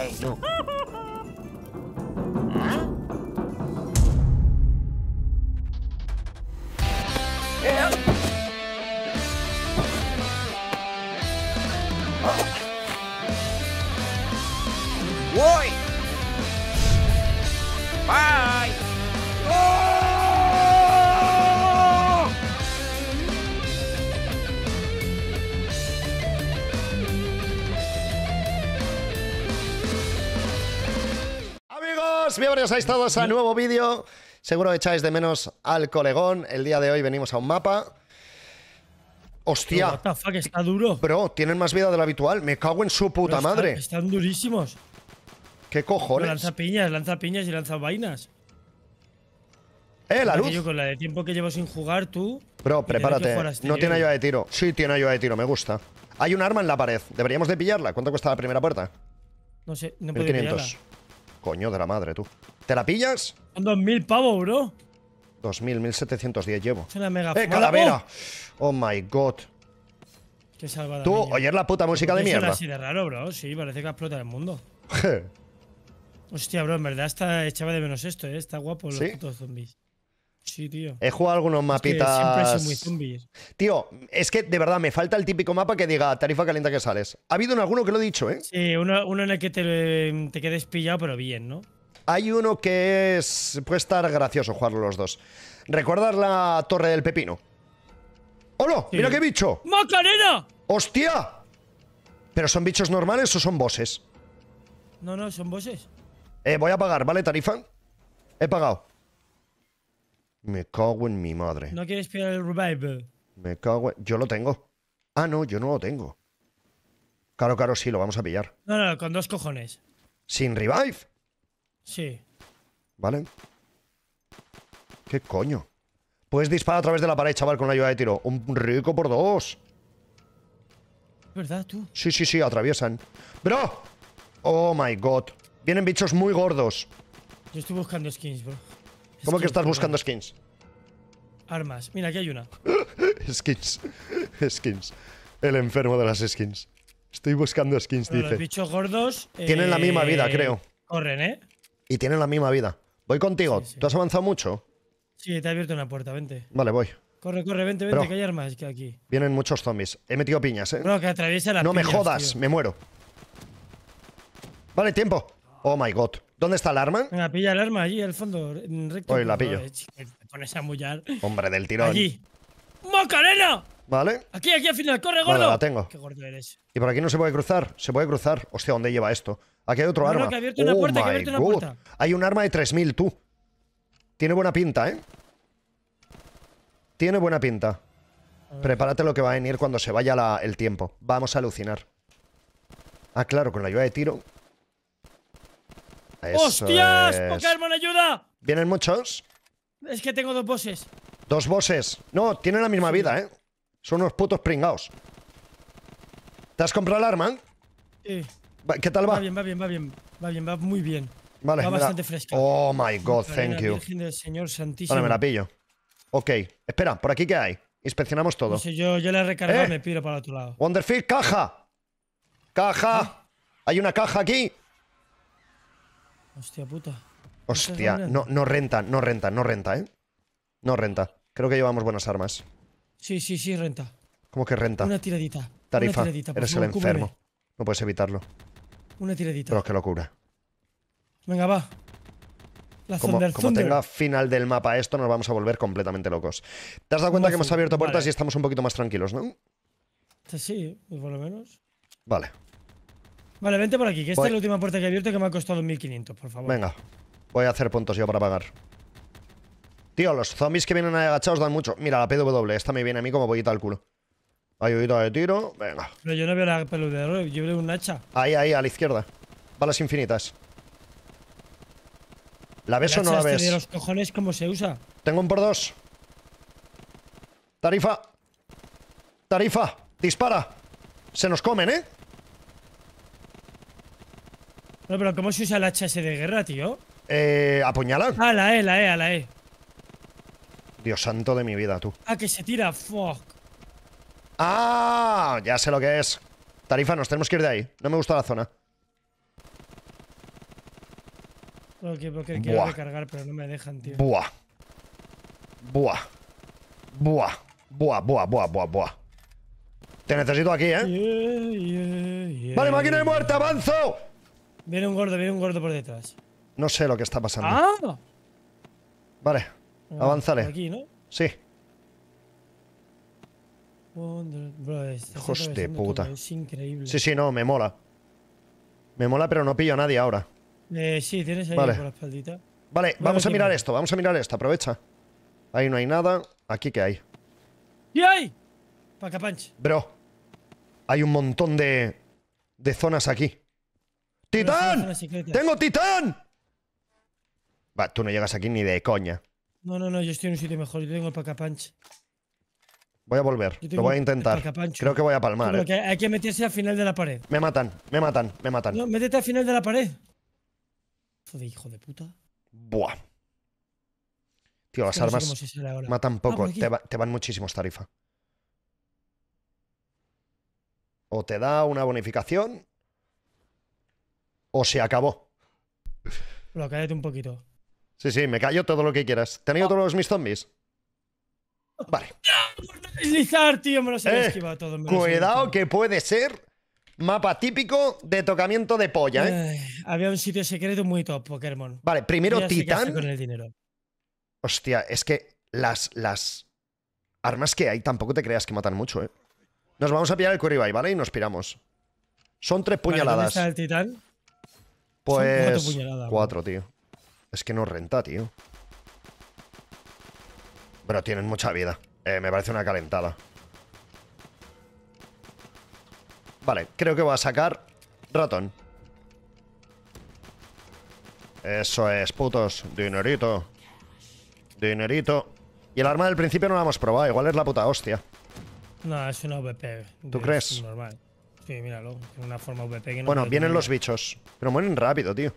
Hey, you. bienvenidos a este nuevo vídeo. Seguro echáis de menos al colegón. El día de hoy venimos a un mapa. Hostia. está duro. Bro, tienen más vida de lo habitual. Me cago en su puta madre. Están, durísimos. ¿Qué cojones? lanza piñas, lanza piñas y lanza vainas. ¡Eh, la luz! con la de tiempo que llevo sin jugar, tú. Bro, prepárate. Este no tiene ayuda de tiro. Sí, tiene ayuda de tiro, me gusta. Hay un arma en la pared. Deberíamos de pillarla. ¿Cuánto cuesta la primera puerta? No sé, no Coño de la madre, tú. ¿Te la pillas? Son 2.000 pavos, bro. 2.000, 1.710 llevo. Es una mega ¡Eh, calavera! ¡Oh! oh my god. Qué salvada. Tú, oye la puta música de mierda. así de raro, bro. Sí, parece que explota el mundo. Hostia, bro, en verdad está echaba de menos esto, ¿eh? Está guapo los putos zombies. Sí, tío. He jugado algunos mapitas. tío, es que de verdad me falta el típico mapa que diga tarifa caliente que sales. Ha habido en alguno que lo he dicho, ¿eh? Sí, uno, en el que te, quedes pillado, pero bien, ¿no? Hay uno que es. Puede estar gracioso jugarlo los dos. ¿Recuerdas la Torre del Pepino? ¡Hola! ¡Mira qué bicho! ¡Macarena! ¡Hostia! ¿Pero son bichos normales o son bosses? No, no, son bosses. Eh, voy a pagar, ¿vale, tarifa? He pagado. Me cago en mi madre. ¿No quieres pillar el revive? Me cago en... Yo lo tengo. Ah, no, yo no lo tengo. Claro, claro, sí, lo vamos a pillar. No, no, con dos cojones. ¿Sin revive? Sí. Vale. ¿Qué coño? Puedes disparar a través de la pared, chaval, con la ayuda de tiro. Un rico por dos. ¿Verdad, tú? Sí, sí, sí, atraviesan. ¡Bro! Oh my god. Vienen bichos muy gordos. Yo estoy buscando skins, bro. ¿Cómo que estás buscando skins? Armas. Mira, aquí hay una. skins. skins. El enfermo de las skins. Estoy buscando skins, dice. Los bichos gordos. Tienen la misma vida, eh, creo. Corren, ¿eh? Y tienen la misma vida. Voy contigo. ¿Tú has avanzado mucho? Sí, te he abierto una puerta, vente. Vale, voy. Corre, corre, vente, vente, que hay armas aquí. Vienen muchos zombies. He metido piñas, eh. Bro, que atraviesa la No me jodas, me muero. Vale, tiempo. Oh my god. ¿Dónde está el arma? Venga, pilla el arma allí, al fondo, recto. la pillo. pones a mullar. Hombre, del tirón. Allí. ¡Macarena! Vale. Aquí, aquí al final, corre, gordo. la tengo. Qué gordo eres. Y por aquí no se puede cruzar, se puede cruzar. Hostia, ¿dónde lleva esto? Aquí hay otro arma. oh puerta, God. Hay un arma de 3000, tú. Tiene buena pinta, ¿eh? Tiene buena pinta. Prepárate lo que va a venir cuando se vaya el tiempo. Vamos a alucinar. Ah, claro, con la ayuda de tiro ¡Hostias! Es. ayuda! ¿Vienen muchos? Es que tengo dos bosses. Dos bosses. No, tienen la misma vida, ¿eh? Son unos putos pringados. ¿Te has comprado el arma? Sí. ¿Qué tal va? Va bien, va bien, va bien. Va bien, va muy bien. Vale, va bastante fresco. fresca. Oh my god, thank you. del Señor Santísimo. Vale, me la pillo. Ok, espera, ¿por aquí qué hay? Inspeccionamos todo. No yo, yo la he recargado, ¿Eh? me piro para el otro lado. Wonderfield, caja. Caja. ¿Ah? Hay una caja aquí. Hostia puta. Hostia, no, no renta, no renta, no renta, ¿eh? No renta. Creo que llevamos buenas armas. Sí, sí, sí, renta. ¿Cómo que renta? Una tiradita. Tarifa, eres el enfermo. No puedes evitarlo. Una tiradita. Pero qué locura. Venga, va. La como, Thunder, como tenga final del mapa esto, nos vamos a volver completamente locos. ¿Te has dado cuenta que hemos abierto puertas y estamos un poquito más tranquilos, no? Sí, por lo menos. Vale. Vale, vente por aquí, que esta es la última puerta que he abierto que me ha costado 1500, por favor. Venga, voy a hacer puntos yo para pagar. Tío, los zombies que vienen agachados dan mucho. Mira, la PW, esta me viene a mí como pollita al culo. Ayudita de tiro, venga. Pero yo no veo la peludera, yo veo un hacha. Ahí, ahí, a la izquierda. Balas infinitas. ¿La ves o no la este ves? de los cojones cómo se usa. Tengo un por dos. Tarifa. Tarifa. Dispara. Se nos comen, ¿eh? No, pero ¿cómo se usa el hacha de guerra, tío? Eh, apuñalar. A eh, la E, la E, eh. a la E. Dios santo de mi vida, tú. Ah, que se tira, fuck. Ah, ya sé lo que es. Tarifa, nos tenemos que ir de ahí. No me gusta la zona. Lo que, quiero recargar, pero no me dejan, tío. Buah. Buah. Buah. Buah, buah, buah, buah, buah. Te necesito aquí, ¿eh? Vale, máquina de muerte, avanzo. Viene un gordo, viene un gordo por detrás. No sé lo que está pasando. Ah. Vale, ah, Aquí, ¿no? Sí. de puta. Sí, sí, no, me mola. Me mola, pero no pillo a nadie ahora. Eh, sí, tienes ahí vale. por la espaldita. Vale, vamos a mirar esto, vamos a mirar esto, aprovecha. Ahí no hay nada. Aquí que hay. Y hay? Pacapanch. Bro, hay un montón de, de zonas aquí. ¡Titán! ¡Tengo titán! Va, tú no llegas aquí ni de coña. No, no, no, yo estoy en un sitio mejor. Yo tengo el punch. Voy a volver, lo voy a intentar. Creo que voy a palmar. eh. que hay que meterse al final de la pared. Me matan, me matan, me matan. No, métete al final de la pared. Joder, hijo de puta. Buah. Tío, las armas matan ah, poco, te, te, van muchísimos tarifa. O te da una bonificación o se acabó. Lo cállate un poquito. Sí, sí, me callo todo lo que quieras. ¿Te oh. todos mis zombies? Vale. Deslizar, tío, me los he eh, esquivado todo. cuidado que puede ser mapa típico de tocamiento de polla, ¿eh? había un sitio secreto muy top, Pokémon. Vale, primero Titán. Con el dinero. Hostia, es que las, las armas que hay tampoco te creas que matan mucho, ¿eh? Nos vamos a pillar el Curry ¿vale? Y nos piramos. Son tres puñaladas. Vale, ¿dónde el Titán? Pues. cuatro, tío. Es que no renta, tío. Pero tienen mucha vida. Eh, me parece una calentada. Vale, creo que voy a sacar ratón. Eso es, putos. Dinerito. Dinerito. Y el arma del principio no la hemos probado. Igual es la puta hostia. No, es una VP. ¿Tú crees? Normal. Sí, míralo. una forma VP que Bueno, vienen los bichos. Pero mueren rápido, tío.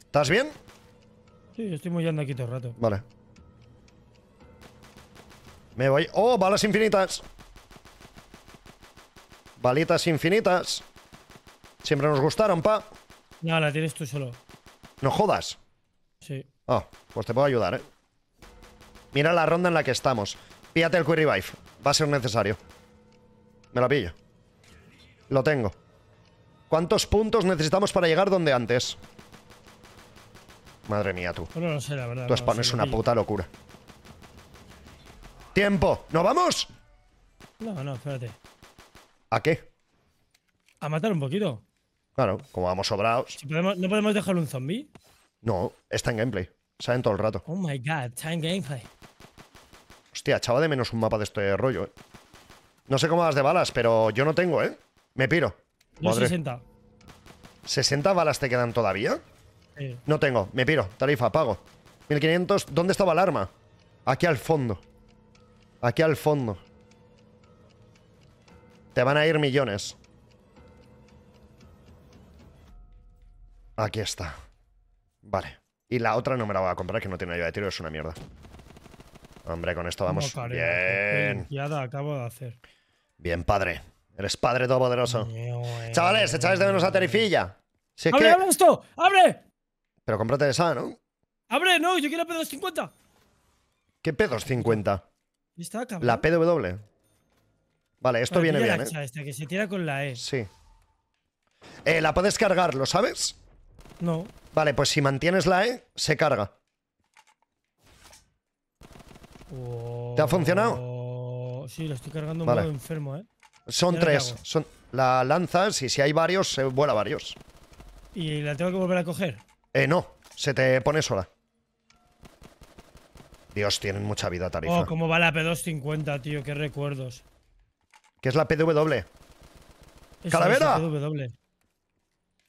¿Estás bien? Sí, estoy mollando aquí todo el rato. Vale. Me voy. ¡Oh! Balas infinitas. Balitas infinitas. Siempre nos gustaron, pa. No, la tienes tú solo. ¿No jodas? Sí. Ah, pues te puedo ayudar, eh. Mira la ronda en la que estamos. Pídate el quick Revive. Va a ser necesario. Me la pillo. Lo tengo. ¿Cuántos puntos necesitamos para llegar donde antes? Madre mía, tú. No lo sé, la verdad. Tu spawn es una puta locura. ¡Tiempo! ¿No vamos? No, no, espérate. ¿A qué? A matar un poquito. Claro, como vamos sobrados. ¿No podemos dejar un zombie? No, está en gameplay. Saben todo el rato. Oh my god, está en gameplay. Hostia, chava de menos un mapa de este rollo, eh. No sé cómo vas de balas, pero yo no tengo, ¿eh? Me piro. 60. ¿60 balas te quedan todavía? No tengo, me piro. Tarifa, pago. 1500. ¿Dónde estaba el arma? Aquí al fondo. Aquí al fondo. Te van a ir millones. Aquí está. Vale. Y la otra no me la voy a comprar, que no tiene ayuda de tiro, es una mierda. Hombre, con esto vamos. Ya bien. acabo de hacer. Bien, padre. Eres padre todopoderoso. Chavales, echáis de menos a Terifilla. ¡Abre, abre esto! ¡Abre! Pero cómprate esa, ¿no? ¡Abre! No, yo quiero P250. ¿Qué P250? ¿Está, La PW. Vale, esto viene bien, ¿eh? Esta, que se tira con la E. Sí. Eh, la puedes cargar, ¿lo sabes? No. Vale, pues si mantienes la E, se carga. ¿Te ha funcionado? Sí, lo estoy cargando un muy enfermo, ¿eh? Son tres. La Son, la lanzas y si hay varios, se vuela varios. ¿Y la tengo que volver a coger? Eh, no. Se te pone sola. Dios, tienen mucha vida tarifa. Oh, cómo va la P250, tío. Qué recuerdos. ¿Qué es la PW? ¡Calavera!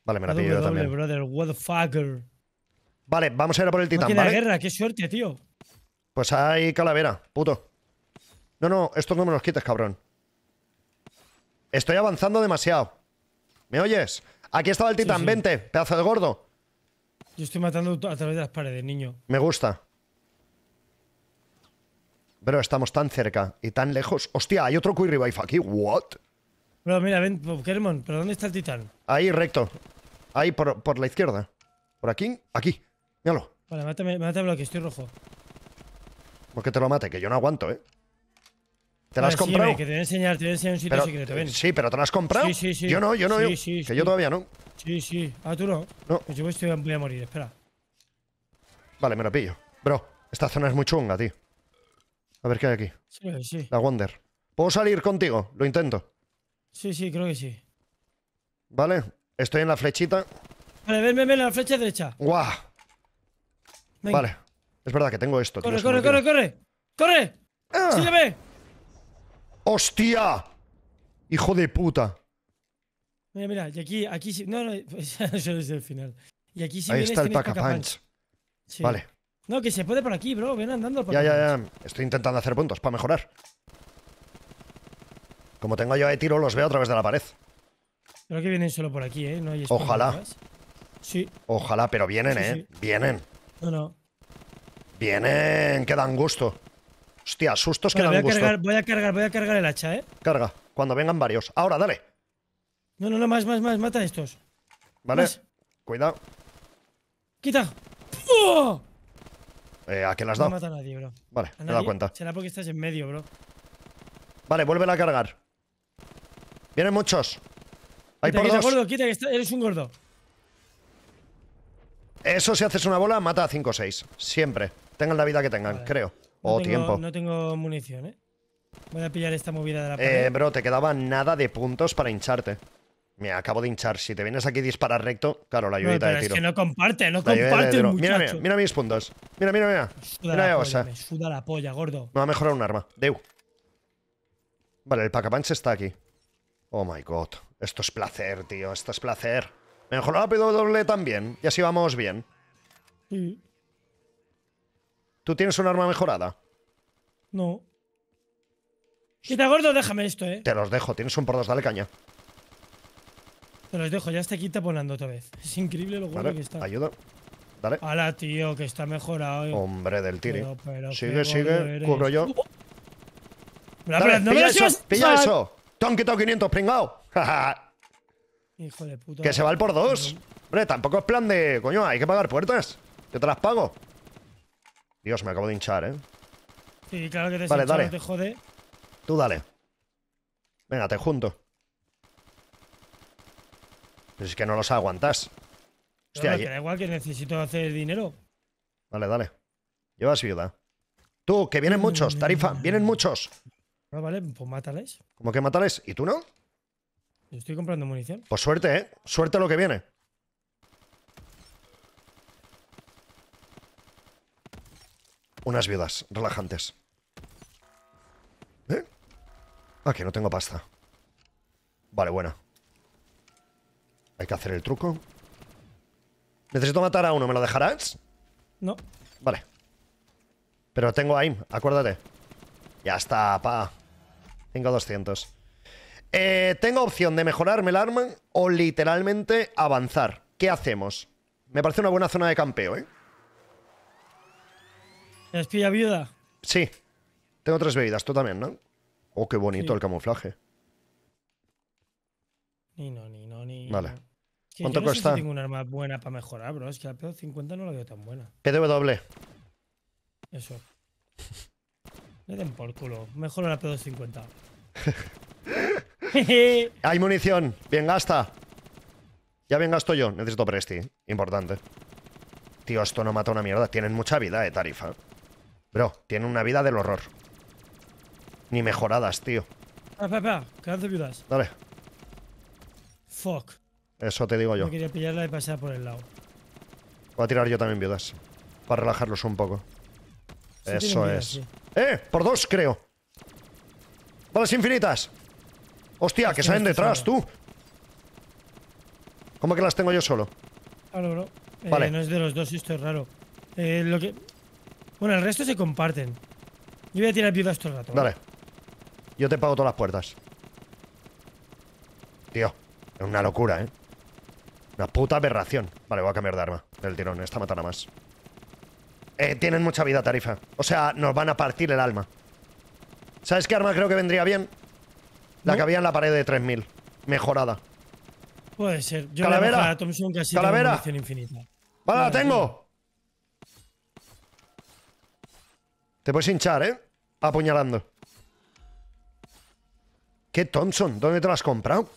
Vale, me la pillo también. Vale, vamos a ir a por el titán, guerra, qué suerte, tío. Pues hay calavera, puto. No, no, estos no me los quites, cabrón. Estoy avanzando demasiado. ¿Me oyes? Aquí estaba el titán, vente, pedazo de gordo. Yo estoy matando a través de las paredes, niño. Me gusta. Pero estamos tan cerca y tan lejos. Hostia, hay otro Quick Revive aquí. What? Bro, mira, ven, Kermon, ¿pero dónde está el titán? Ahí, recto. Ahí, por, la izquierda. ¿Por aquí? Aquí. Míralo. Vale, mátame, mátame lo estoy rojo. Porque te lo mate, que yo no aguanto, ¿eh? ¿Te la has comprado? Sí, que te voy a enseñar, te voy a enseñar un sitio secreto, ven. Sí, pero ¿te la has comprado? Sí, sí, sí. Yo no, yo no, sí, sí, que yo todavía no. Sí, sí. Ah, tú no. No. Pues yo voy a morir, espera. Vale, me lo pillo. Bro, esta zona es muy chunga, tío. A ver qué hay aquí. Sí, sí. La Wonder. ¿Puedo salir contigo? Lo intento. Sí, sí, creo que sí. Vale, estoy en la flechita. Vale, ven, ven, ven, la flecha derecha. ¡Guau! Vale. Es verdad que tengo esto, corre, tío. Corre, corre, corre, corre, corre. ¡Corre! Ah. ¡Sígueme! ¡Hostia! Hijo de puta. Mira, mira, y aquí, aquí sí. No, no, eso es el final. Y aquí sí. Ahí está el pack punch. Vale. No, que se puede por aquí, bro. Ven andando por Ya, ya, ya. Estoy intentando hacer puntos para mejorar. Como tengo yo de tiro, los veo a través de la pared. Creo que vienen solo por aquí, ¿eh? No hay Ojalá. Sí. Ojalá, pero vienen, ¿eh? Vienen. No, no. Vienen, que dan gusto. Hostia, sustos que no voy a Cargar, voy a cargar, voy a cargar el hacha, ¿eh? Carga, cuando vengan varios. Ahora, dale. No, no, no, más, más, más, mata a estos. Vale, cuidado. Quita. ¡Oh! Eh, ¿A qué las has No mata a nadie, bro. Vale, me he dado cuenta. Será porque estás en medio, bro. Vale, vuélvela a cargar. Vienen muchos. Hay por quita, dos. gordo, quita, que eres un gordo. Eso si haces una bola, mata a 5 o 6. Siempre. Tengan la vida que tengan, creo. Oh, no tiempo. No tengo munición, ¿eh? Voy a pillar esta movida de la Eh, bro, te quedaba nada de puntos para hincharte. Me acabo de hinchar. Si te vienes aquí a disparar recto, claro, la ayudita de tiro. Es que no comparte, no comparte, Mira, mis puntos. Mira, mira, mira. suda, la, polla, gordo. Me va a mejorar un arma. Deu. Vale, el pacapanche está aquí. Oh my god. Esto es placer, tío. Esto es placer. Mejoró la doble también. Y así vamos bien. Sí. ¿Tú tienes un arma mejorada? No. Si te gordo, déjame esto, eh. Te los dejo, tienes un por dos, dale caña. Te los dejo, ya está aquí taponando otra vez. Es increíble lo bueno que está. Ayuda. Dale. Hala, tío, que está mejorado. Eh. Hombre del tiri. sigue, sigue, cubro yo. no pilla me eso, pilla eso. Te han quitado 500, pringao. Hijo de puta. Que se va el por dos. Hombre, tampoco es plan de. Coño, hay que pagar puertas. Yo te las pago. Dios, me acabo de hinchar, ¿eh? Sí, claro que te vale, dale. te jode. Tú dale. Venga, te junto. es que no los aguantas. Hostia, da igual que necesito hacer dinero. Vale, dale. Llevas viuda. Tú, que vienen muchos, mm. tarifa, vienen muchos. No, ah, vale, pues mátales. ¿Cómo que mátales? ¿Y tú no? Yo estoy comprando munición. Pues suerte, ¿eh? Suerte lo que viene. unas viudas relajantes. ¿Eh? Ah, que no tengo pasta. Vale, buena. Hay que hacer el truco. Necesito matar a uno, ¿me lo dejarás? No. Vale. Pero tengo AIM, acuérdate. Ya está, pa. Tengo 200. Eh, tengo opción de mejorarme el arma o literalmente avanzar. ¿Qué hacemos? Me parece una buena zona de campeo, ¿eh? ¿Es pilla viuda? Sí. Tengo tres bebidas, tú también, ¿no? Oh, qué bonito el camuflaje. Ni no, ni no, ni. Vale. ¿Cuánto yo no Sé tengo un arma buena para mejorar, bro. Es que la p 250 no la veo tan buena. PDW. Eso. Me den por culo. Mejor la P250. Hay munición. Bien gasta. Ya bien gasto yo. Necesito Presti. Importante. Tío, esto no mata una mierda. Tienen mucha vida, eh, tarifa. Pero, tiene una vida del horror. Ni mejoradas, tío. viudas. Dale. Fuck. Eso te digo yo. quería pasar por el lado. Voy a tirar yo también viudas. Para relajarlos un poco. Eso es. ¡Eh! Por dos, creo. las infinitas. Hostia, que salen detrás, tú. ¿Cómo que las tengo yo solo? Claro, bro. Eh, no es de los dos, esto es raro. Eh, lo que... Bueno, el resto se comparten. Yo voy a tirar viudas todo el rato. Dale. Yo te pago todas las puertas. Tío, es una locura, ¿eh? Una puta aberración. Vale, voy a cambiar de arma. Del tirón, esta matará más. Eh, tienen mucha vida, Tarifa. O sea, nos van a partir el alma. ¿Sabes qué arma creo que vendría bien? La que había en la pared de 3000. Mejorada. Puede ser. Yo Calavera. La Thompson casi Calavera. infinita. Vale, la tengo. Te puedes hinchar, ¿eh? Apuñalando. ¿Qué Thompson? ¿Dónde te lo has comprado?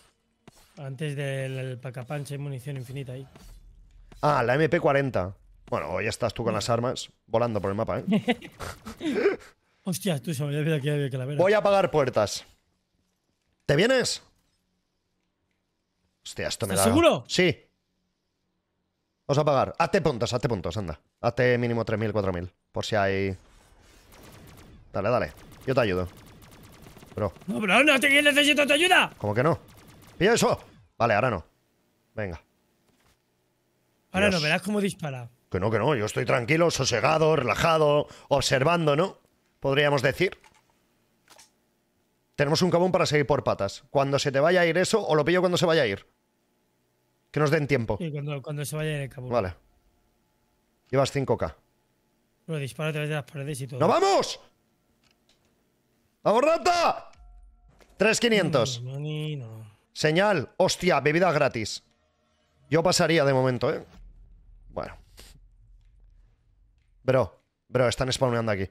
Antes del pacapanche, munición infinita ahí. Ah, la MP40. Bueno, ya estás tú con las armas volando por el mapa, ¿eh? Hostia, tú se me había que Voy a apagar puertas. ¿Te vienes? Hostia, esto me da. seguro? Sí. Vamos a apagar. Hazte puntos, hazte puntos, anda. Hazte mínimo 3.000, 4.000. Por si hay. Dale, dale. Yo te ayudo. No, pero no, este necesito tu ayuda. ¿Cómo que no? ¡Pilla eso! Vale, ahora no. Venga. Ahora no, verás cómo dispara. Que no, que no. Yo estoy tranquilo, sosegado, relajado, observando, ¿no? Podríamos decir. Tenemos un cabón para seguir por patas. Cuando se te vaya a ir eso, o lo pillo cuando se vaya a ir. Que nos den tiempo. Sí, cuando, se vaya a ir el cabón. Vale. Llevas 5K. a través de las paredes y todo. ¡No vamos! ¡Aborrata! rata! 3500. Señal. Hostia, bebida gratis. Yo pasaría de momento, ¿eh? Bueno. Bro, bro, están spawneando aquí.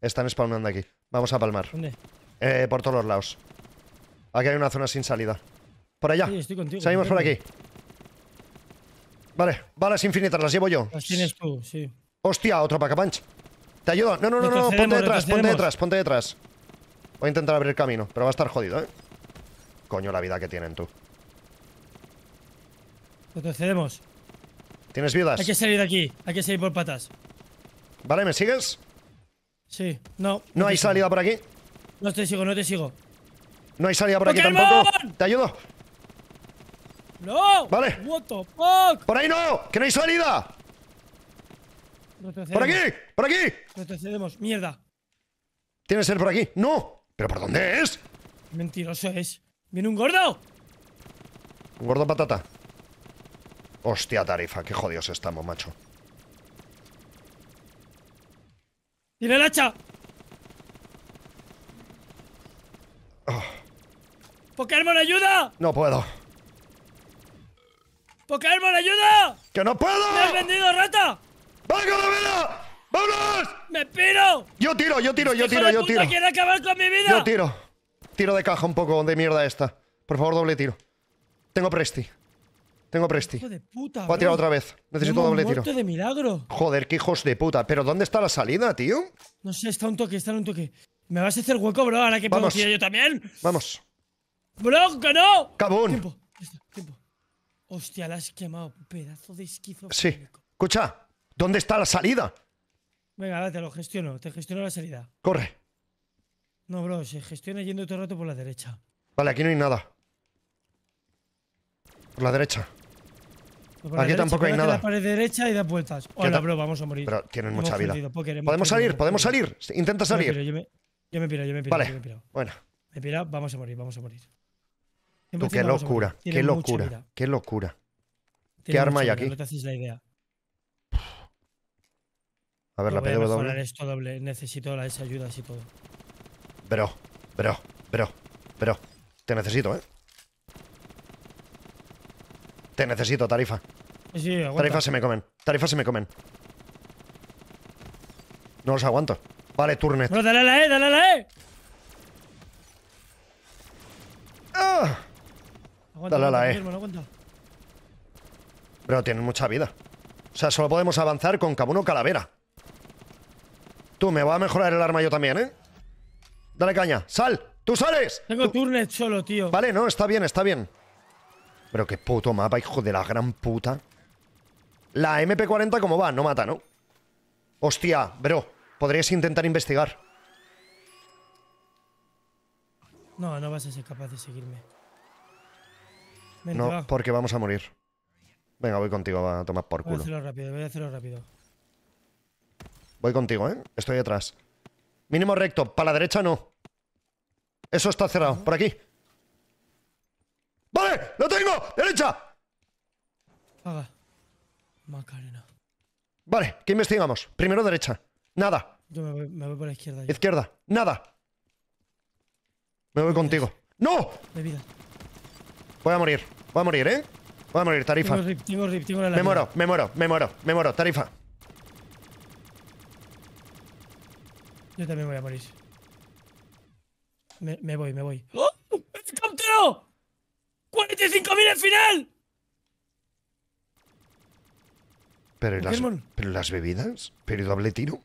Están spawneando aquí. Vamos a palmar. ¿Dónde? Eh, por todos los lados. Aquí hay una zona sin salida. Por allá. Sí, Seguimos por aquí. Vale, balas infinitas, las llevo yo. Las tienes tú, sí. Hostia, otro pack Te ayudo. No, no, no, no, ponte detrás, ponte detrás, ponte detrás. Voy a intentar abrir camino, pero va a estar jodido, ¿eh? Coño, la vida que tienen, tú. Retrocedemos. ¿Tienes vidas? Hay que salir de aquí. Hay que salir por patas. Vale, ¿me sigues? Sí. No. ¿No hay salida por aquí? No te sigo, no te sigo. No hay salida por aquí tampoco. ¿Te ayudo? ¡No! Vale. What the fuck? ¡Por ahí no! ¡Que no hay salida! ¡Por aquí! ¡Por aquí! Retrocedemos. ¡Mierda! ¿Tienes ser por aquí? ¡No! ¿Pero por dónde es? Mentiroso es. ¡Viene un gordo! ¿Un gordo patata? Hostia, tarifa, qué jodidos estamos, macho. ¡Tiene el hacha! Oh. ¡Pokémon, ayuda! No puedo. ¡Pokémon, ayuda! ¡Que no puedo! ¡Me has vendido, rata! ¡Venga, la vida! ¡Vámonos! ¡Me piro! Yo tiro, yo tiro, yo este tiro, yo tiro. Quiero acabar con mi vida! Yo tiro. Tiro de caja un poco de mierda esta. Por favor, doble tiro. Tengo presti. Tengo presti. de puta, Voy a tirar otra vez. Necesito doble tiro. de milagro. Joder, qué hijos de puta. ¿Pero dónde está la salida, tío? No sé, está un toque, está un toque. Me vas a hacer hueco, bro, ahora que puedo tirar yo también. Vamos. Bro, que no. Cabón. tiempo. Hostia, la has quemado. Pedazo de esquizo. Sí. Escucha, ¿dónde está la salida? Venga, date, lo gestiono. Te gestiono la salida. Corre. No, bro, se gestiona yendo todo el rato por la derecha. Vale, aquí no hay nada. Por la derecha. Pues aquí tampoco hay nada. La pared derecha y da vueltas. Hola, bro, vamos a morir. Pero tienen mucha vida. podemos salir, podemos salir. Intenta salir. Yo me, piro, yo me piro, yo me Vale, yo me piro. bueno. Me piro, vamos a morir, vamos a morir. Tú, qué locura, qué locura, qué locura, qué locura. ¿Qué arma hay aquí? No te haces la idea. A ver, la pedo Voy doble. Necesito las ayudas y todo. Bro, bro, bro, bro. Te necesito, ¿eh? Te necesito, tarifa. Sí, tarifa se me comen. Tarifa se me comen. No los aguanto. Vale, turnet. No, dale a la E, dale la E. Ah. dale la E. tienen mucha vida. O sea, solo podemos avanzar con Cabuno Calavera. Tú, me va a mejorar el arma yo también, ¿eh? Dale caña. ¡Sal! ¡Tú sales! Tengo turnes solo, tío. Vale, no, está bien, está bien. Pero qué puto mapa, hijo de la gran puta. La MP40, ¿cómo va? No mata, ¿no? Hostia, bro. Podrías intentar investigar. No, no vas a ser capaz de seguirme. no, porque vamos a morir. Venga, voy contigo, a tomar por culo. Voy a hacerlo rápido, voy a hacerlo rápido. Voy contigo, ¿eh? Estoy detrás. Mínimo recto. Para la derecha no. Eso está cerrado. Por aquí. ¡Vale! ¡Lo tengo! ¡Derecha! Macarena. Vale, que investigamos? Primero derecha. Nada. Yo me voy, por la izquierda. Izquierda. Nada. Me voy contigo. ¡No! vida. Voy a morir. Voy a morir, ¿eh? Voy a morir, tarifa. me muero, me muero, me muero, me muero, tarifa. Yo también voy a morir. Me, voy, me voy. ¡Oh! ¡Es ¡45.000 al final! Pero, las, ¿Pero las bebidas? ¿Pero doble tiro?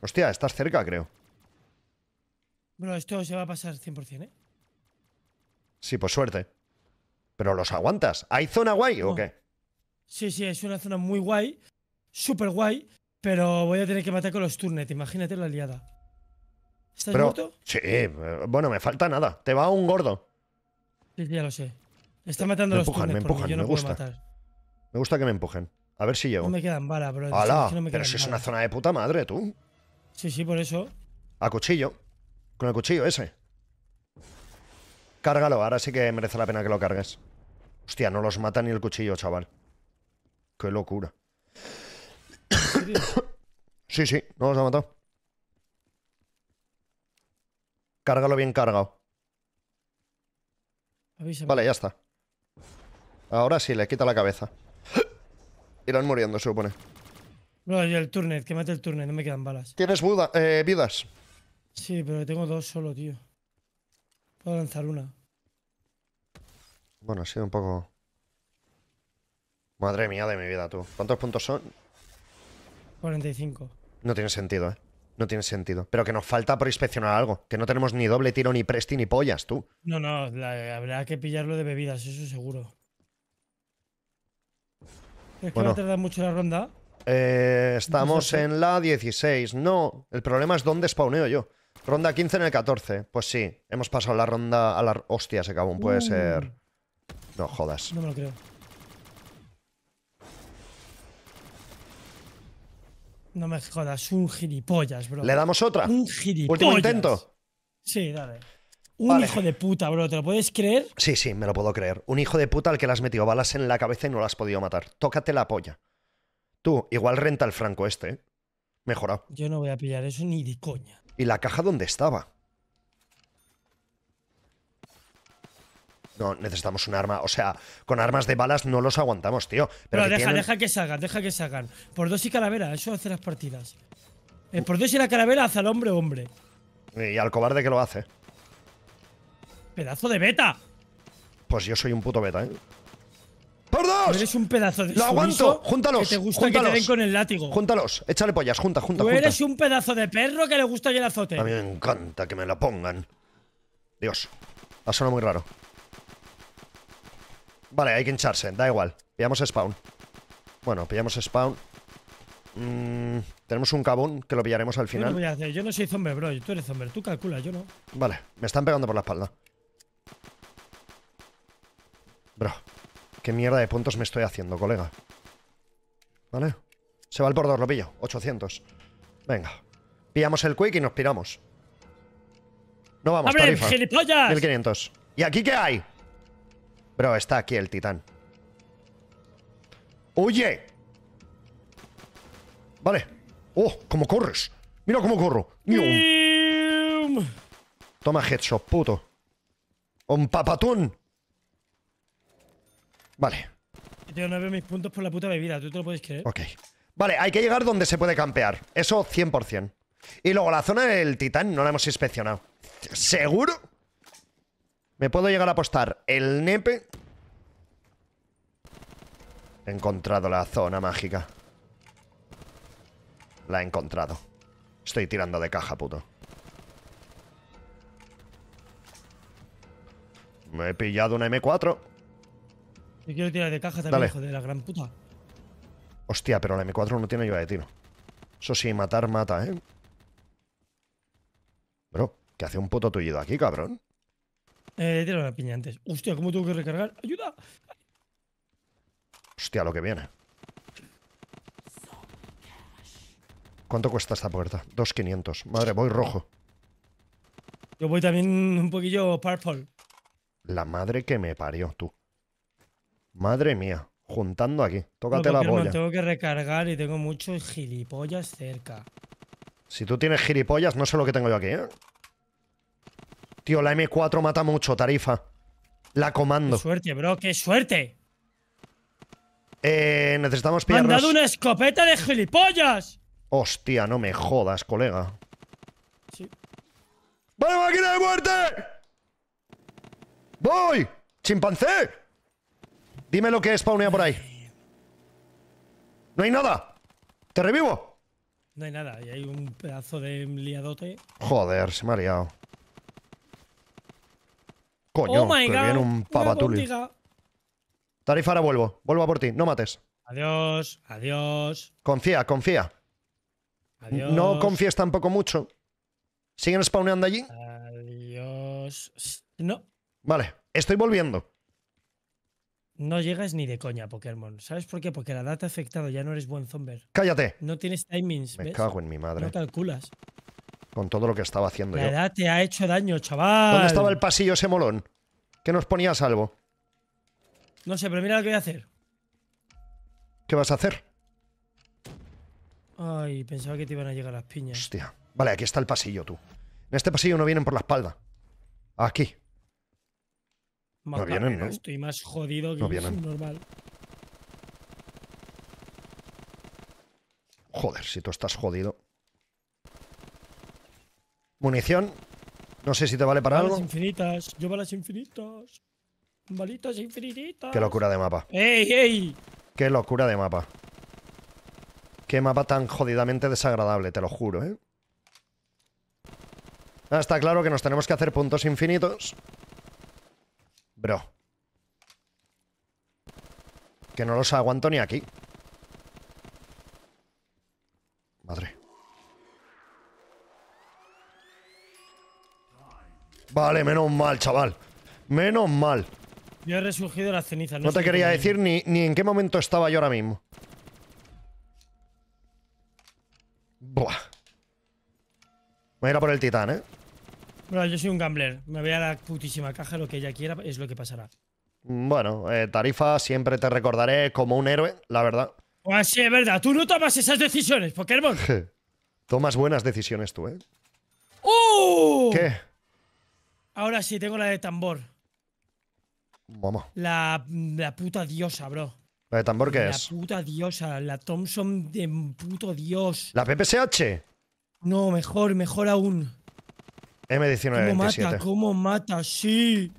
Hostia, estás cerca, creo. Bro, esto se va a pasar 100%, ¿eh? Sí, por pues suerte. Pero los aguantas. ¿Hay zona guay o qué? Sí, sí, es una zona muy guay. Súper guay. Pero voy a tener que matar con los turnet, imagínate la liada. ¿Estás Sí, eh, bueno, me falta nada. Te va un gordo. ya lo sé. Está matando me los empujan, turnet me empujan, me gusta. Me gusta que me empujen. A ver si llego. No me quedan balas, bro. pero si es una zona de puta madre, tú. Sí, sí, por eso. A cuchillo. Con el cuchillo ese. Cárgalo, ahora sí que merece la pena que lo cargues. Hostia, no los mata ni el cuchillo, chaval. Qué locura. sí, sí, no los ha matado. Cárgalo bien cargado. Vale, ya está. Ahora sí, le quita la cabeza. Irán muriendo, se supone. No, el turnet, que mate el turnet, no me quedan balas. ¿Tienes eh, vidas? Sí, pero tengo dos solo, tío. Puedo lanzar una. Bueno, ha sido un poco... Madre mía de mi vida, tú. ¿Cuántos puntos son? 45. No tiene sentido, ¿eh? No tiene sentido. Pero que nos falta por inspeccionar algo. Que no tenemos ni doble tiro, ni presti, ni pollas, tú. No, no, habrá que pillarlo de bebidas, eso seguro. ¿Es bueno. que va tardar mucho la ronda? Eh, estamos en la 16. No, el problema es dónde spawneo yo. Ronda 15 en el 14. Pues sí, hemos pasado la ronda a la... Hostia, se acabó. Puede uh. ser... No jodas. No me lo creo. No me jodas, un gilipollas, bro. ¿Le damos otra? Un gilipollas. Último intento. Sí, dale. Un hijo de puta, bro, ¿te lo puedes creer? Sí, sí, me lo puedo creer. Un hijo de puta al que le has metido balas en la cabeza y no lo has podido matar. Tócate la polla. Tú, igual renta el franco este, ¿eh? Mejorado. Yo no voy a pillar eso ni de coña. ¿Y la caja dónde estaba? No, necesitamos un arma. O sea, con armas de balas no los aguantamos, tío. Pero, deja, deja que salgan, deja que salgan. Por dos y calavera, eso hace las partidas. Eh, por dos y la calavera hace al hombre hombre. Y al cobarde que lo hace. ¡Pedazo de beta! Pues yo soy un puto beta, ¿eh? ¡Por dos! Eres un pedazo de ¡Lo aguanto! ¡Júntalos! Que te gusta que te den con el látigo. ¡Júntalos! ¡Échale pollas! ¡Junta, junta, eres un pedazo de perro que le gusta el azote. A mí me encanta que me la pongan. Dios, ha sonado muy raro. Vale, hay que hincharse, da igual Pillamos spawn Bueno, pillamos spawn mm, Tenemos un cabón que lo pillaremos al final yo no, soy zombie, bro Tú eres zombie, tú calculas, yo no Vale, me están pegando por la espalda Bro Qué mierda de puntos me estoy haciendo, colega Vale Se va el por dos, lo pillo 800 Venga Pillamos el quick y nos piramos No vamos, ¡Abre, gilipollas! 1500 ¿Y aquí qué hay? Bro, está aquí el titán. ¡Oye! Vale. ¡Oh! ¿Cómo corres? ¡Mira cómo corro! Toma headshot, puto. ¡Un papatún! Vale. Yo no veo mis puntos por la puta bebida, tú te lo puedes creer. Ok. Vale, hay que llegar donde se puede campear. Eso 100%. Y luego la zona del titán no la hemos inspeccionado. ¿Seguro? Me puedo llegar a apostar el nepe. He encontrado la zona mágica. La he encontrado. Estoy tirando de caja, puto. Me he pillado una M4. Yo quiero tirar de caja también, hijo de la gran puta. Hostia, pero la M4 no tiene ayuda de tiro. Eso sí, matar mata, ¿eh? Bro, ¿qué hace un puto tullido aquí, cabrón? Eh, tira una piña antes. Hostia, ¿cómo tengo que recargar? ¡Ayuda! Hostia, lo que viene. ¿Cuánto cuesta esta puerta? 2.500. Madre, voy rojo. Yo voy también un poquillo purple. La madre que me parió, tú. Madre mía, juntando aquí. Tócate la boya. Tengo que recargar y tengo muchos gilipollas cerca. Si tú tienes gilipollas, no sé lo que tengo yo aquí, ¿eh? Tío, la M4 mata mucho, tarifa. La comando. Qué suerte, bro, qué suerte. Eh, necesitamos pillarnos... ¡Me han dado una escopeta de gilipollas! Hostia, no me jodas, colega. Sí. ¡Vale, máquina de muerte! ¡Voy! ¡Chimpancé! Dime lo que es spawnea por ahí. ¡No hay nada! ¡Te revivo! No hay nada, y hay un pedazo de liadote. Joder, se me ha liado. Coño, oh my God. que viene un papatuli. Tarifara, vuelvo. Vuelvo a por ti. No mates. Adiós, adiós. Confía, confía. Adiós. No confíes tampoco mucho. ¿Siguen spawneando allí? Adiós. No. Vale, estoy volviendo. No llegas ni de coña, Pokémon. ¿Sabes por qué? Porque la data ha afectado, ya no eres buen zomber. Cállate. No tienes timings. Me cago en mi madre. No calculas con todo lo que estaba haciendo yo. La edad te ha hecho daño, chaval. ¿Dónde estaba el pasillo ese molón? ¿Qué nos ponía a salvo? No sé, pero mira lo que voy a hacer. ¿Qué vas a hacer? Ay, pensaba que te iban a llegar las piñas. Hostia. Vale, aquí está el pasillo, tú. En este pasillo no vienen por la espalda. Aquí. no vienen, ¿no? Estoy más jodido que normal. Joder, si tú estás jodido. Munición. No sé si te vale para balas algo. infinitas. Yo balas infinitas. Balitas infinitas. Qué locura de mapa. ¡Ey, ey! Qué locura de mapa. Qué mapa tan jodidamente desagradable, te lo juro, ¿eh? Ah, está claro que nos tenemos que hacer puntos infinitos. Bro. Que no los aguanto ni aquí. Madre. Vale, menos mal, chaval. Menos mal. Yo he resurgido de las cenizas. No, te quería decir ni, ni, en qué momento estaba yo ahora mismo. Buah. Voy a por el titán, ¿eh? Bueno, yo soy un gambler. Me voy a la putísima caja. Lo que ella quiera es lo que pasará. Bueno, eh, Tarifa, siempre te recordaré como un héroe, la verdad. Así ah, es verdad. Tú no tomas esas decisiones, Pokémon. Tomas buenas decisiones tú, ¿eh? ¡Uh! ¿Qué? Ahora sí, tengo la de tambor. Vamos. La, la puta diosa, bro. ¿La de tambor qué es? La puta diosa, la Thompson de puto dios. ¿La PPSH? No, mejor, mejor aún. M1927. ¿Cómo mata? ¿Cómo mata? Sí.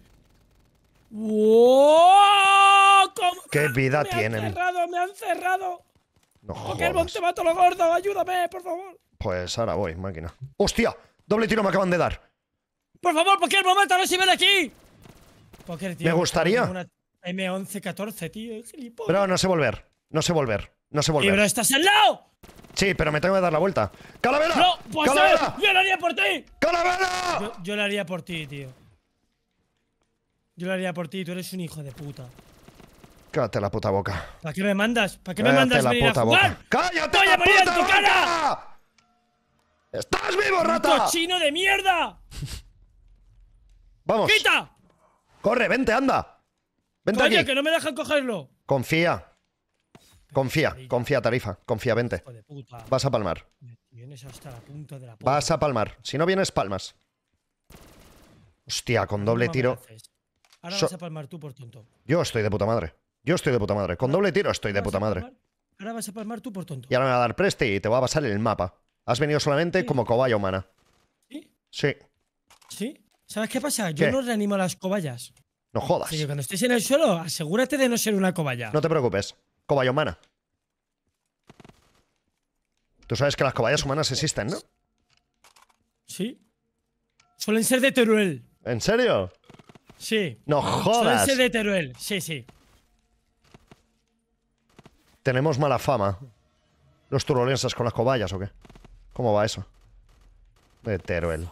¡Qué ¡Ah! vida tienen! ¡Me han cerrado! ¡Me han cerrado! No Pokémon, te mato lo gordo! ¡Ayúdame, por favor! Pues ahora voy, máquina. ¡Hostia! Doble tiro me acaban de dar. Por favor, por el momento, no se si ven aquí. tío. Me gustaría. m M1114, tío. Gilipollas. Bro, no sé volver. No sé volver. No sé volver. ¡Pero estás al lado! Sí, pero me tengo que dar la vuelta. ¡Calavera! ¡No! Pues ¡Calavera! Eh, ¡Yo lo haría por ti! ¡Calavera! Yo, lo haría por ti, tío. Yo lo haría por ti, tú eres un hijo de puta. Cállate la puta boca. ¿Para qué me mandas? ¿Para qué me mandas ¡Cállate la puta Boca. ¡Cállate la a puta en tu boca! ¡Estás vivo, rata! ¡Cochino de mierda! Vamos. ¡Quita! Corre, vente, anda. Vente Coño, que no me dejan cogerlo. Confía. Confía, confía, Tarifa. Confía, vente. Vas a palmar. Vas a palmar. Si no vienes, palmas. Hostia, con doble tiro. Ahora vas a palmar tú por tonto. Yo estoy de puta madre. Yo estoy de puta madre. Con doble tiro estoy de puta madre. Ahora vas a palmar tú por tonto. Y ahora me va a dar preste y te va a pasar el mapa. Has venido solamente como cobaya humana. ¿Sí? Sí. ¿Sí? ¿Sabes qué pasa? Yo no reanimo a las cobayas. No jodas. Sí, cuando estés en el suelo, asegúrate de no ser una cobaya. No te preocupes. Cobaya humana. Tú sabes que las cobayas humanas existen, ¿no? Sí. Suelen ser de Teruel. ¿En serio? Sí. No jodas. Suelen ser de Teruel. Sí, sí. Tenemos mala fama. Los turolenses con las cobayas o qué? ¿Cómo va eso? de Teruel.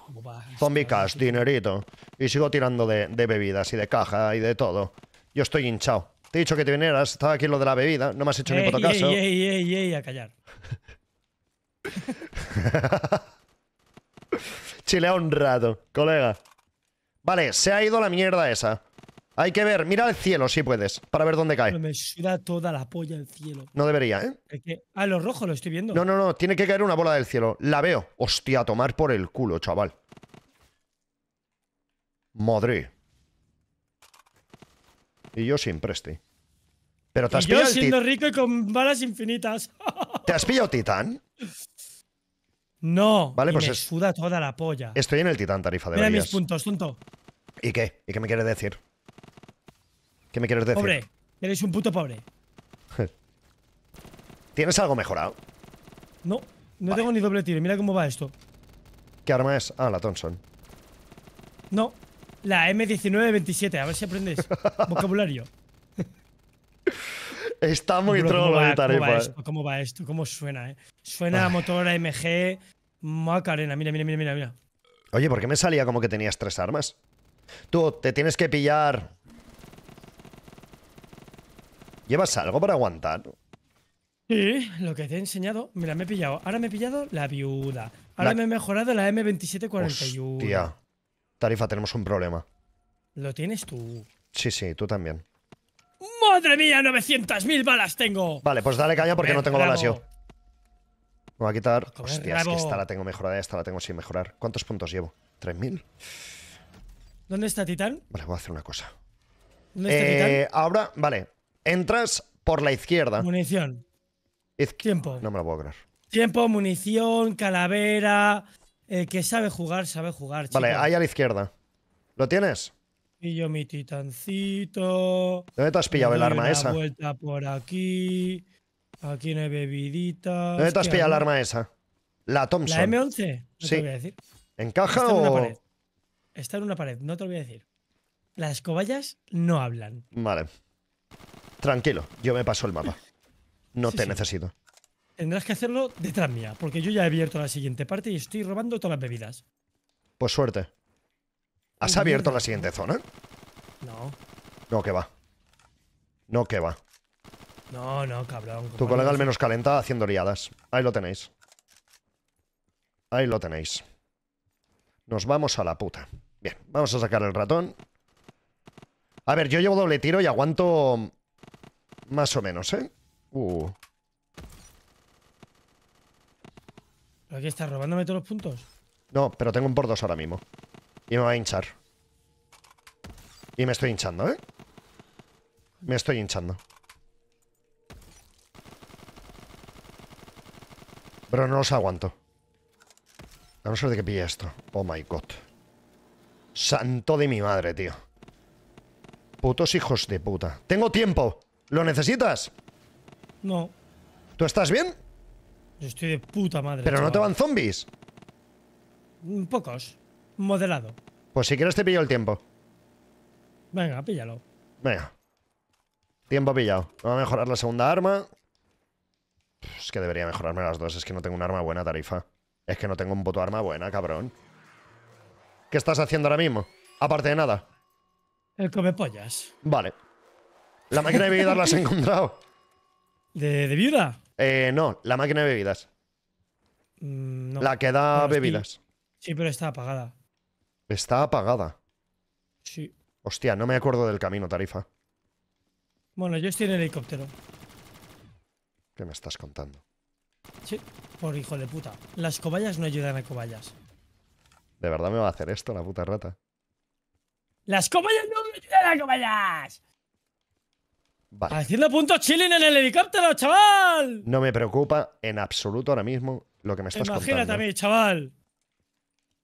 Zombie cash, dinerito. Y sigo tirando de, bebidas y de caja y de todo. Yo estoy hinchado. Te he dicho que te vinieras, estaba aquí lo de la bebida, no me has hecho ni puto caso. Ey, ey, ey, ey, a callar. Chilea un rato, colega. Vale, se ha ido la mierda esa. Hay que ver, mira el cielo si puedes, para ver dónde cae. me suda toda la polla el cielo. No debería, ¿eh? ah, lo rojo lo estoy viendo. No, no, no, tiene que caer una bola del cielo. La veo. Hostia, a tomar por el culo, chaval. Madre. Y yo sin preste. Pero te has y pillado. Yo siendo rico y con balas infinitas. ¿Te has pillado titán? No. Vale, pues me suda toda la polla. Estoy en el titán, tarifa de Mira mis puntos, tonto. ¿Y qué? ¿Y qué me quiere decir? ¿Qué me quieres decir? Pobre, eres un puto pobre. ¿Tienes algo mejorado? No, no tengo ni doble tiro. Mira cómo va esto. ¿Qué arma es? Ah, la Thompson. No, la M1927. A ver si aprendes vocabulario. Está muy Bro, troll ¿cómo, va, eh. ¿cómo, va esto? ¿Cómo suena, eh? Suena a motor AMG Macarena. Mira, mira, mira, mira, mira. Oye, ¿por qué me salía como que tenías tres armas? Tú, te tienes que pillar ¿Llevas algo para aguantar? Sí, lo que te he enseñado. Mira, me he pillado. Ahora me he pillado la viuda. Ahora me he mejorado la M2741. Hostia. Tarifa, tenemos un problema. Lo tienes tú. Sí, sí, tú también. ¡Madre mía! ¡900.000 balas tengo! Vale, pues dale caña porque no tengo balas yo. voy a quitar. Hostia, es que esta la tengo mejorada, esta la tengo sin mejorar. ¿Cuántos puntos llevo? ¿3.000? ¿Dónde está Titán? Vale, voy a hacer una cosa. ¿Dónde está Titán? Eh, ahora, vale, Entras por la izquierda. Munición. Tiempo. No me lo puedo creer. Tiempo, munición, calavera. que sabe jugar, sabe jugar. Vale, ahí a la izquierda. ¿Lo tienes? Y yo mi titancito. ¿Dónde te has pillado el arma esa? vuelta por aquí. Aquí no hay bebidita. ¿Dónde te has pillado el arma esa? La Thompson. ¿La M11? No sí. te voy a decir. ¿Encaja o.? Está en una pared, no te lo voy a decir. Las cobayas no hablan. Vale. Tranquilo, yo me paso el mapa. No te necesito. Tendrás que hacerlo detrás mía, porque yo ya he abierto la siguiente parte y estoy robando todas las bebidas. Pues suerte. ¿Has abierto la siguiente zona? No. No, que va. No, que va. No, no, cabrón. Tu colega al menos calenta haciendo liadas. Ahí lo tenéis. Ahí lo tenéis. Nos vamos a la puta. Bien, vamos a sacar el ratón. A ver, yo llevo doble tiro y aguanto más o menos, ¿eh? Uh. ¿Pero aquí está robándome todos los puntos? No, pero tengo un por dos ahora mismo. Y me va a hinchar. Y me estoy hinchando, ¿eh? Me estoy hinchando. Pero no los aguanto. no sé de qué pilla esto. Oh my god. Santo de mi madre, tío. Putos hijos de puta. ¡Tengo tiempo! ¿Lo necesitas? No. ¿Tú estás bien? Yo estoy de puta madre. ¿Pero no te van zombies? Mm, pocos. Modelado. Pues si quieres te pillo el tiempo. Venga, píllalo. Venga. Tiempo pillado. Vamos a mejorar la segunda arma. Es que debería mejorarme las dos. Es que no tengo un arma buena, tarifa. Es que no tengo un puto arma buena, cabrón. ¿Qué estás haciendo ahora mismo? Aparte de nada. El come pollas. Vale. La máquina de bebidas la has encontrado. ¿De, viuda? Eh, no, la máquina de bebidas. Mm, la que da bebidas. Sí. pero está apagada. Está apagada. Sí. Hostia, no me acuerdo del camino, Tarifa. Bueno, yo estoy en el helicóptero. ¿Qué me estás contando? Sí, por hijo de puta. Las cobayas no ayudan a cobayas. ¿De verdad me va a hacer esto la puta rata? ¡Las cobayas no me ayudan a cobayas! Vale. Haciendo puntos chilling en el helicóptero, chaval. No me preocupa en absoluto ahora mismo lo que me estás contando. Imagínate a mí, chaval.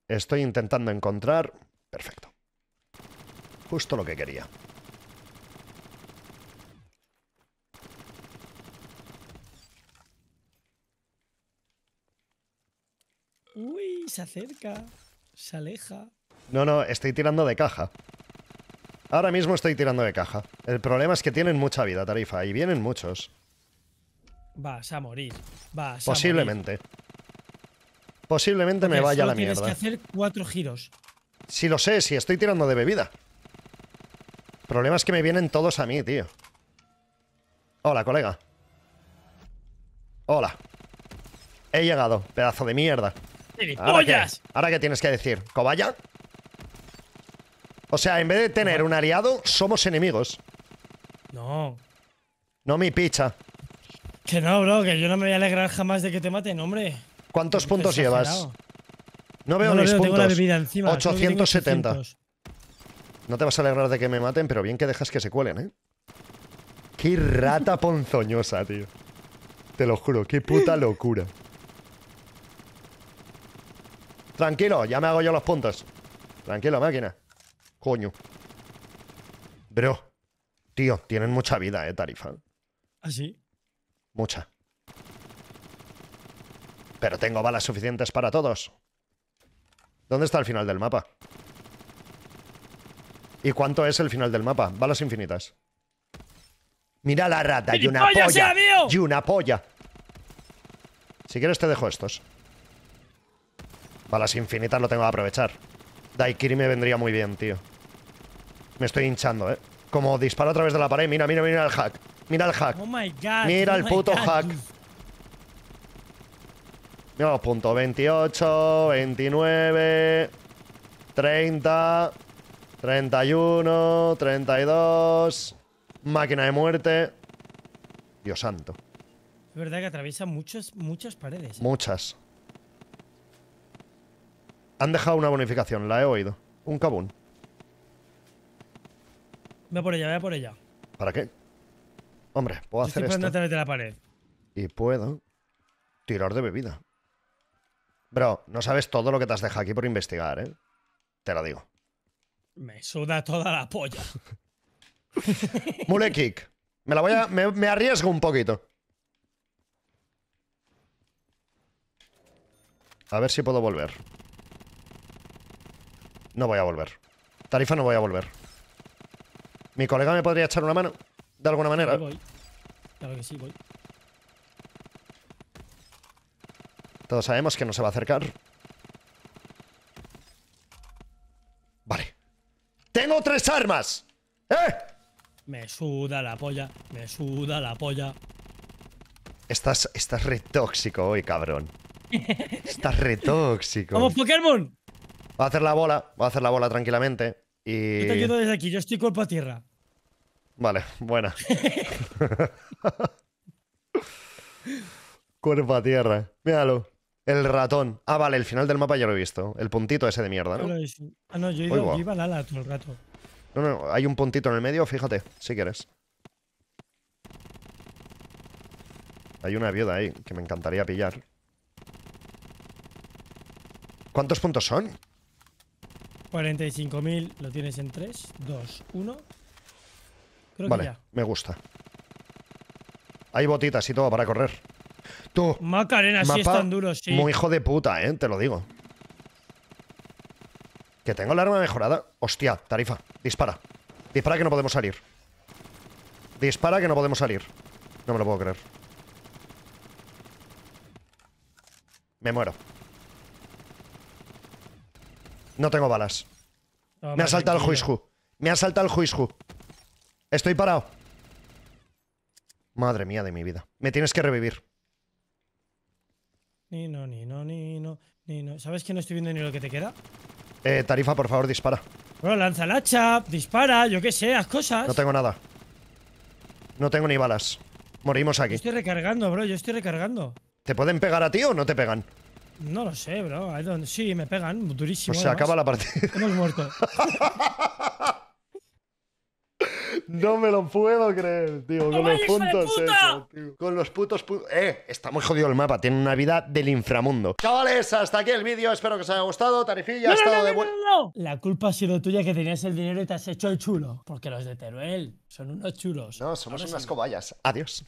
Estoy intentando encontrar... Perfecto. Justo lo que quería. Uy, se acerca. Se aleja. No, no, estoy tirando de caja. Ahora mismo estoy tirando de caja. El problema es que tienen mucha vida, Tarifa, y vienen muchos. Vas a morir. Vas Posiblemente. A morir. Posiblemente me vaya la tienes Tienes que hacer cuatro giros. Si lo sé, si estoy tirando de bebida. El problema es que me vienen todos a mí, tío. Hola, colega. Hola. He llegado, pedazo de mierda. ¿Ahora ¿Ahora qué tienes que decir? ¿Cobaya? O sea, en vez de tener un aliado, somos enemigos. No. No mi picha. Que no, bro, que yo no me voy a alegrar jamás de que te maten, hombre. ¿Cuántos puntos llevas? No veo los puntos. Tengo 870. No te vas a alegrar de que me maten, pero bien que dejas que se cuelen, ¿eh? Qué rata ponzoñosa, tío. Te lo juro, qué puta locura. Tranquilo, ya me hago yo los puntos. Tranquilo, máquina. Coño. Bro. Tío, tienen mucha vida, eh, Tarifa. ¿Ah, sí? Mucha. Pero tengo balas suficientes para todos. ¿Dónde está el final del mapa? ¿Y cuánto es el final del mapa? Balas infinitas. Mira la rata y una polla. y una polla. Si quieres te dejo estos. Balas infinitas lo tengo que aprovechar. Daikiri me vendría muy bien, tío. Me estoy hinchando, ¿eh? Como disparo a través de la pared. Mira, mira, mira el hack. Mira el hack. Oh mira oh el puto hack. Mira los puntos. 28, 29, 30, 31, 32. Máquina de muerte. Dios santo. Es verdad que atraviesa muchas, muchas paredes. Eh. Muchas. Han dejado una bonificación, la he oído. Un cabún a por ella, a por ella. ¿Para qué? Hombre, puedo hacer esto. la pared. Y puedo tirar de bebida. Bro, no sabes todo lo que te has dejado aquí por investigar, ¿eh? Te lo digo. Me suda toda la polla. Mule Me la voy a... me arriesgo un poquito. A ver si puedo volver. No voy a volver. Tarifa no voy a volver. Mi colega me podría echar una mano, de alguna manera. que sí, voy. Todos sabemos que no se va a acercar. Vale. ¡Tengo tres armas! ¡Eh! Me suda la polla, me suda la polla. Estás, estás re tóxico hoy, cabrón. estás re tóxico. ¡Vamos, Pokémon! Va a hacer la bola, va a hacer la bola tranquilamente. Yo te quedo eh, desde aquí, yo estoy cuerpo a tierra. Vale, buena. cuerpo a tierra. Míralo. El ratón. Ah, vale, el final del mapa ya lo he visto. El puntito ese de mierda, ¿no? Ah, no, yo, iba al el rato. No, no, hay un puntito en el medio, fíjate, si quieres. Hay una viuda ahí que me encantaría pillar. ¿Cuántos puntos son? 45.000 lo tienes en 3, 2, 1. vale, me gusta. Hay botitas y todo para correr. Tú. Macarena, sí están duros, sí. Muy hijo de puta, eh, te lo digo. Que tengo el arma mejorada. Hostia, tarifa. Dispara. Dispara que no podemos salir. Dispara que no podemos salir. No me lo puedo creer. Me muero. No tengo balas. Me ha saltado el Juishu. Me ha saltado el Juishu. Estoy parado. Madre mía de mi vida. Me tienes que revivir. Ni no, ni no, ni no, ni no. ¿Sabes que no estoy viendo ni lo que te queda? Eh, Tarifa, por favor, dispara. Bueno, lanza el hacha, dispara, yo qué sé, haz cosas. No tengo nada. No tengo ni balas. Morimos aquí. Yo estoy recargando, bro, yo estoy recargando. ¿Te pueden pegar a ti o no te pegan? No lo sé, bro. Sí, me pegan durísimo. O pues se acaba la partida. Hemos muerto. No me lo puedo creer, tío. Con los puntos Con los putos Eh, está muy jodido el mapa. Tiene una vida del inframundo. Chavales, hasta aquí el vídeo. Espero que os haya gustado. Tarifilla ha estado de La culpa ha sido tuya que tenías el dinero y te has hecho el chulo. Porque los de Teruel son unos chulos. No, somos unas cobayas. Adiós.